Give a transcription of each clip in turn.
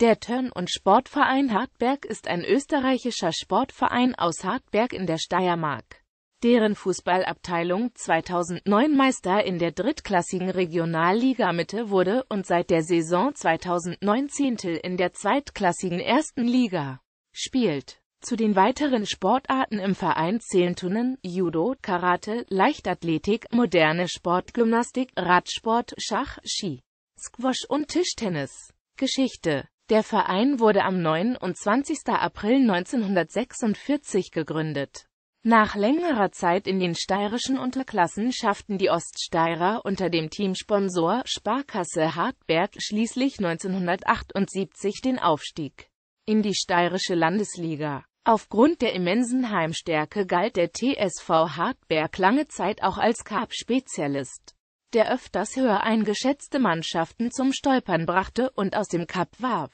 Der Turn- und Sportverein Hartberg ist ein österreichischer Sportverein aus Hartberg in der Steiermark. Deren Fußballabteilung 2009 Meister in der drittklassigen Regionalliga Mitte wurde und seit der Saison 2009 Zehntel in der zweitklassigen ersten Liga spielt. Zu den weiteren Sportarten im Verein zählen Tunnen, Judo, Karate, Leichtathletik, moderne Sportgymnastik, Radsport, Schach, Ski, Squash und Tischtennis. Geschichte der Verein wurde am 29. April 1946 gegründet. Nach längerer Zeit in den steirischen Unterklassen schafften die Oststeirer unter dem Teamsponsor Sparkasse Hartberg schließlich 1978 den Aufstieg in die steirische Landesliga. Aufgrund der immensen Heimstärke galt der TSV Hartberg lange Zeit auch als Cup-Spezialist, der öfters höher eingeschätzte Mannschaften zum Stolpern brachte und aus dem Cup warf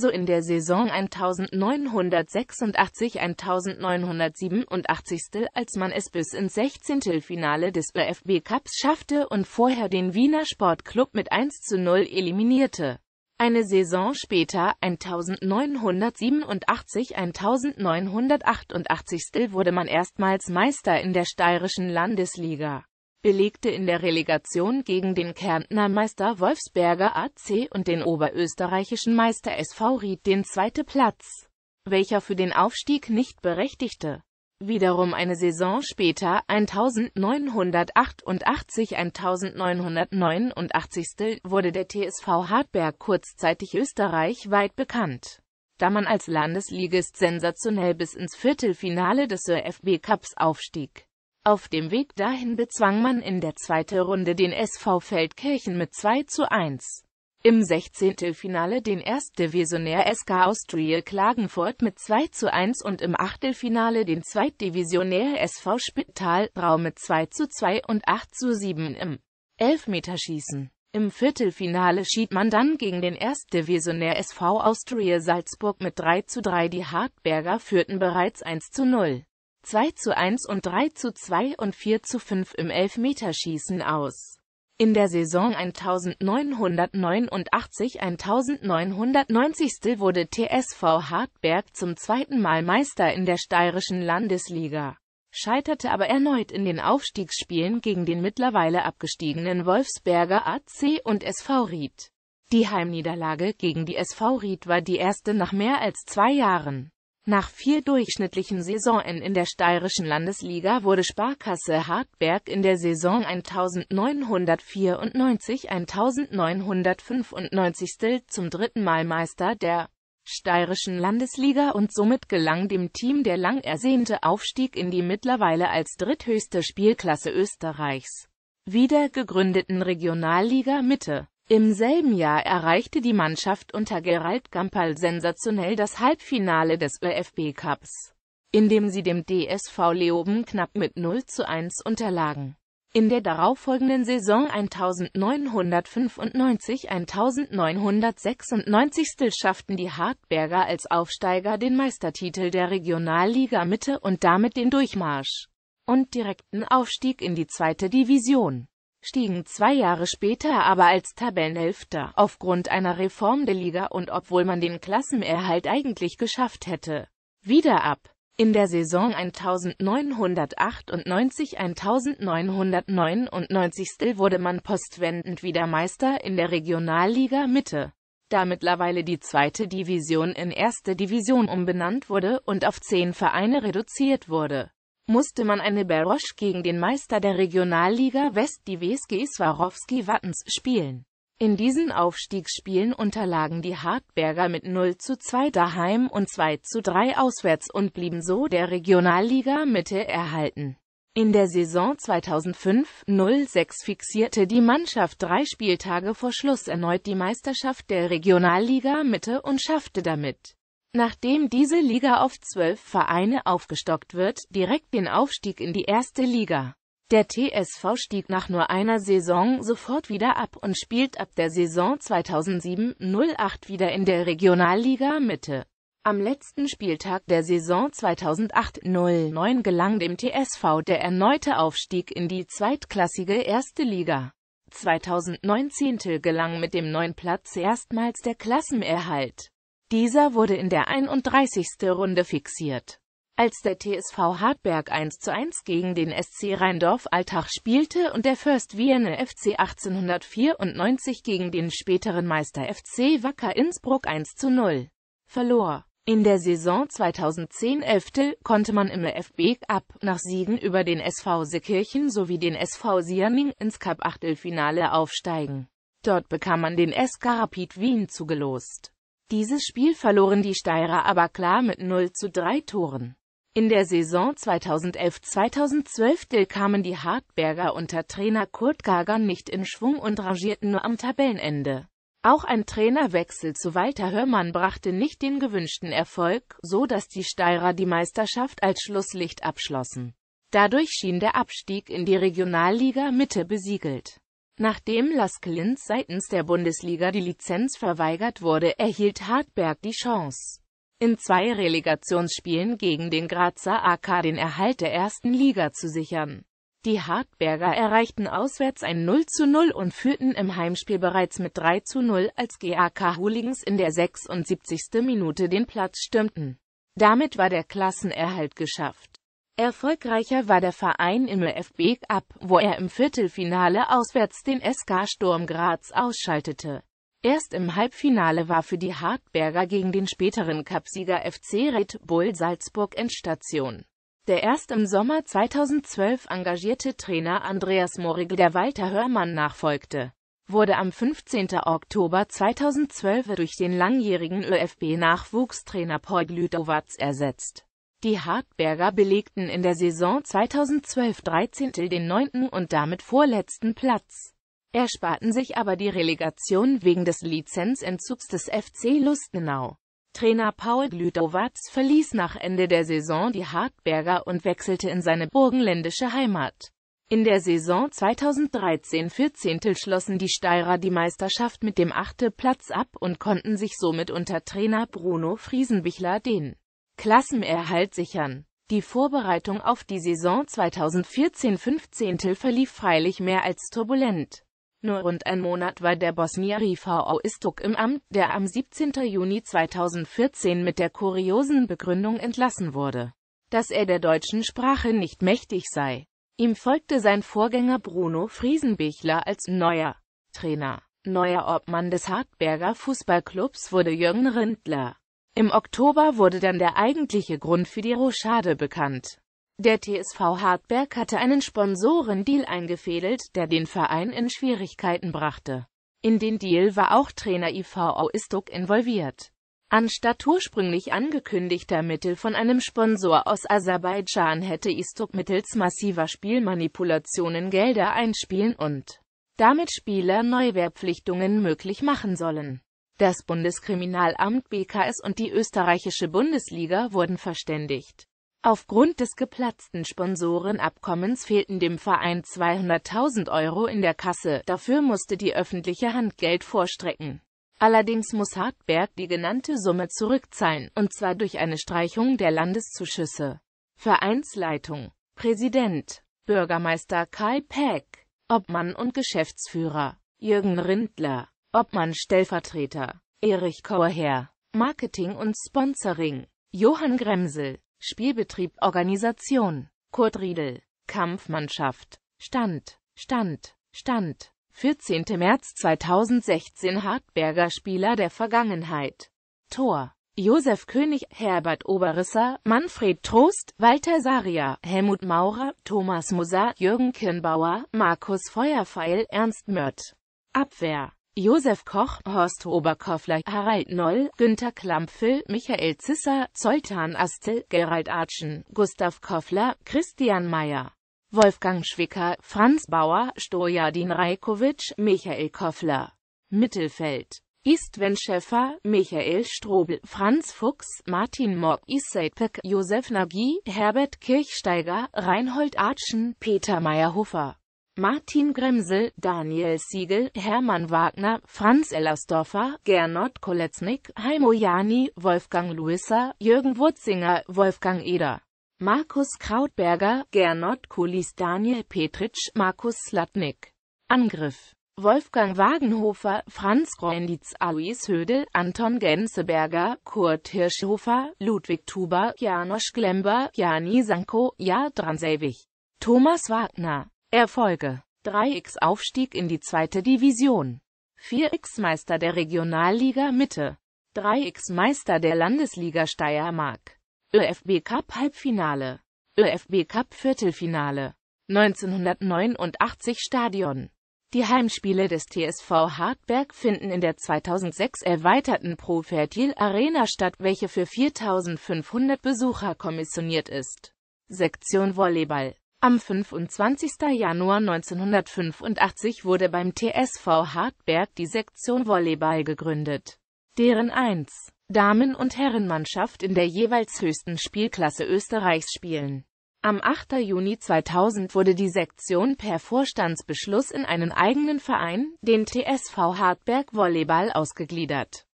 so in der Saison 1986-1987, als man es bis ins 16. Finale des ÖFB Cups schaffte und vorher den Wiener Sportclub mit 1 zu 0 eliminierte. Eine Saison später, 1987-1988, wurde man erstmals Meister in der steirischen Landesliga belegte in der Relegation gegen den Kärntner Meister Wolfsberger AC und den oberösterreichischen Meister SV Ried den zweiten Platz, welcher für den Aufstieg nicht berechtigte. Wiederum eine Saison später, 1988-1989, wurde der TSV Hartberg kurzzeitig österreichweit bekannt, da man als Landesligist sensationell bis ins Viertelfinale des ÖFB Cups aufstieg. Auf dem Weg dahin bezwang man in der zweiten Runde den SV Feldkirchen mit 2 zu 1. Im 16. Finale den Erstdivisionär SK Austria Klagenfurt mit 2 zu 1 und im Achtelfinale den Zweitdivisionär SV Spittal Brau mit 2 zu 2 und 8 zu 7 im Elfmeterschießen. Im Viertelfinale schied man dann gegen den Erstdivisionär SV Austria Salzburg mit 3 zu 3. Die Hartberger führten bereits 1 zu 0. 2 zu 1 und 3 zu 2 und 4 zu 5 im Elfmeterschießen aus. In der Saison 1989-1990 wurde TSV Hartberg zum zweiten Mal Meister in der steirischen Landesliga, scheiterte aber erneut in den Aufstiegsspielen gegen den mittlerweile abgestiegenen Wolfsberger AC und SV Ried. Die Heimniederlage gegen die SV Ried war die erste nach mehr als zwei Jahren. Nach vier durchschnittlichen Saisonen in der steirischen Landesliga wurde Sparkasse Hartberg in der Saison 1994-1995 zum dritten Mal Meister der steirischen Landesliga und somit gelang dem Team der lang ersehnte Aufstieg in die mittlerweile als dritthöchste Spielklasse Österreichs wieder gegründeten Regionalliga Mitte. Im selben Jahr erreichte die Mannschaft unter Gerald Gampal sensationell das Halbfinale des ÖFB Cups, in dem sie dem DSV Leoben knapp mit 0 zu 1 unterlagen. In der darauffolgenden Saison 1995-1996 schafften die Hartberger als Aufsteiger den Meistertitel der Regionalliga Mitte und damit den Durchmarsch und direkten Aufstieg in die zweite Division stiegen zwei Jahre später aber als Tabellenelfter, aufgrund einer Reform der Liga und obwohl man den Klassenerhalt eigentlich geschafft hätte, wieder ab. In der Saison 1998-1999 wurde man postwendend wieder Meister in der Regionalliga Mitte, da mittlerweile die zweite Division in erste Division umbenannt wurde und auf zehn Vereine reduziert wurde musste man eine Berrosch gegen den Meister der Regionalliga West, die WSG Swarovski Wattens, spielen. In diesen Aufstiegsspielen unterlagen die Hartberger mit 0 zu 2 daheim und 2 zu 3 auswärts und blieben so der Regionalliga Mitte erhalten. In der Saison 2005-06 fixierte die Mannschaft drei Spieltage vor Schluss erneut die Meisterschaft der Regionalliga Mitte und schaffte damit Nachdem diese Liga auf zwölf Vereine aufgestockt wird, direkt den Aufstieg in die erste Liga. Der TSV stieg nach nur einer Saison sofort wieder ab und spielt ab der Saison 2007-08 wieder in der Regionalliga Mitte. Am letzten Spieltag der Saison 2008-09 gelang dem TSV der erneute Aufstieg in die zweitklassige erste Liga. 2019 gelang mit dem neuen Platz erstmals der Klassenerhalt. Dieser wurde in der 31. Runde fixiert. Als der TSV Hartberg 1 zu 1 gegen den SC rheindorf Alltag spielte und der First Vienna FC 1894 gegen den späteren Meister FC Wacker Innsbruck 1 zu 0 verlor. In der Saison 2010-11 konnte man im FB Cup nach Siegen über den SV Seekirchen sowie den SV Sierning ins Cup-Achtelfinale aufsteigen. Dort bekam man den SK Rapid Wien zugelost. Dieses Spiel verloren die Steirer aber klar mit 0 zu 3 Toren. In der Saison 2011-2012 kamen die Hartberger unter Trainer Kurt Gager nicht in Schwung und rangierten nur am Tabellenende. Auch ein Trainerwechsel zu Walter Hörmann brachte nicht den gewünschten Erfolg, so dass die Steirer die Meisterschaft als Schlusslicht abschlossen. Dadurch schien der Abstieg in die Regionalliga Mitte besiegelt. Nachdem Laskellins seitens der Bundesliga die Lizenz verweigert wurde, erhielt Hartberg die Chance, in zwei Relegationsspielen gegen den Grazer AK den Erhalt der ersten Liga zu sichern. Die Hartberger erreichten auswärts ein 0 zu 0 und führten im Heimspiel bereits mit 3 zu 0, als GAK Hooligans in der 76. Minute den Platz stürmten. Damit war der Klassenerhalt geschafft. Erfolgreicher war der Verein im FB Cup, wo er im Viertelfinale auswärts den SK Sturm Graz ausschaltete. Erst im Halbfinale war für die Hartberger gegen den späteren Cupsieger FC Red Bull Salzburg Endstation. Der erst im Sommer 2012 engagierte Trainer Andreas Morigl, der Walter Hörmann nachfolgte, wurde am 15. Oktober 2012 durch den langjährigen ÖFB-Nachwuchstrainer Paul Glütowatz ersetzt. Die Hartberger belegten in der Saison 2012-13 den neunten und damit vorletzten Platz, ersparten sich aber die Relegation wegen des Lizenzentzugs des FC Lustenau. Trainer Paul Glüdowatz verließ nach Ende der Saison die Hartberger und wechselte in seine burgenländische Heimat. In der Saison 2013-14 schlossen die Steirer die Meisterschaft mit dem achte Platz ab und konnten sich somit unter Trainer Bruno Friesenbichler den Klassenerhalt sichern. Die Vorbereitung auf die Saison 2014-15 verlief freilich mehr als turbulent. Nur rund ein Monat war der Bosnier VV Istuk im Amt, der am 17. Juni 2014 mit der kuriosen Begründung entlassen wurde, dass er der deutschen Sprache nicht mächtig sei. Ihm folgte sein Vorgänger Bruno Friesenbichler als neuer Trainer. Neuer Obmann des Hartberger Fußballclubs wurde Jürgen Rindler. Im Oktober wurde dann der eigentliche Grund für die Rochade bekannt. Der TSV Hartberg hatte einen Sponsorendeal eingefädelt, der den Verein in Schwierigkeiten brachte. In den Deal war auch Trainer IVO Istuk involviert. Anstatt ursprünglich angekündigter Mittel von einem Sponsor aus Aserbaidschan hätte Istuk mittels massiver Spielmanipulationen Gelder einspielen und damit Spieler Neuwehrpflichtungen möglich machen sollen. Das Bundeskriminalamt BKS und die österreichische Bundesliga wurden verständigt. Aufgrund des geplatzten Sponsorenabkommens fehlten dem Verein 200.000 Euro in der Kasse, dafür musste die öffentliche Hand Geld vorstrecken. Allerdings muss Hartberg die genannte Summe zurückzahlen, und zwar durch eine Streichung der Landeszuschüsse. Vereinsleitung, Präsident, Bürgermeister Karl Peck, Obmann und Geschäftsführer Jürgen Rindler Obmann Stellvertreter, Erich Kauerherr, Marketing und Sponsoring, Johann Gremsel, Spielbetrieb Organisation, Kurt Riedel, Kampfmannschaft, Stand, Stand, Stand, 14. März 2016 Hartberger Spieler der Vergangenheit, Tor, Josef König, Herbert Oberrisser, Manfred Trost, Walter Saria, Helmut Maurer, Thomas Moser, Jürgen Kirnbauer, Markus Feuerfeil, Ernst Mörth. Abwehr Josef Koch, Horst Oberkoffler, Harald Noll, Günter Klampfel, Michael Zisser, Zoltan Astel, Gerald Artschen, Gustav Koffler, Christian Meyer, Wolfgang Schwicker, Franz Bauer, Stojadin Rajkovic, Michael Koffler. Mittelfeld. Istven Schäffer, Michael Strobel, Franz Fuchs, Martin Mock, Isaitek, Josef Nagy, Herbert Kirchsteiger, Reinhold Artschen, Peter Meyerhofer. Martin Gremsel, Daniel Siegel, Hermann Wagner, Franz Ellersdorfer, Gernot Koletznik, Heimo Jani, Wolfgang Luisser, Jürgen Wurzinger, Wolfgang Eder, Markus Krautberger, Gernot Kulis, Daniel Petritsch, Markus Slatnik. Angriff Wolfgang Wagenhofer, Franz Grönditz, Alois Hödel, Anton Gänseberger, Kurt Hirschhofer, Ludwig Tuber, Janosch Glember, Jani Sanko, Jadran Selvig, Thomas Wagner. Erfolge 3x Aufstieg in die zweite Division 4x Meister der Regionalliga Mitte 3x Meister der Landesliga Steiermark ÖFB Cup Halbfinale ÖFB Cup Viertelfinale 1989 Stadion die Heimspiele des TSV Hartberg finden in der 2006 erweiterten Pro Profertil Arena statt, welche für 4.500 Besucher kommissioniert ist. Sektion Volleyball am 25. Januar 1985 wurde beim TSV Hartberg die Sektion Volleyball gegründet, deren 1. Damen- und Herrenmannschaft in der jeweils höchsten Spielklasse Österreichs spielen. Am 8. Juni 2000 wurde die Sektion per Vorstandsbeschluss in einen eigenen Verein, den TSV Hartberg Volleyball, ausgegliedert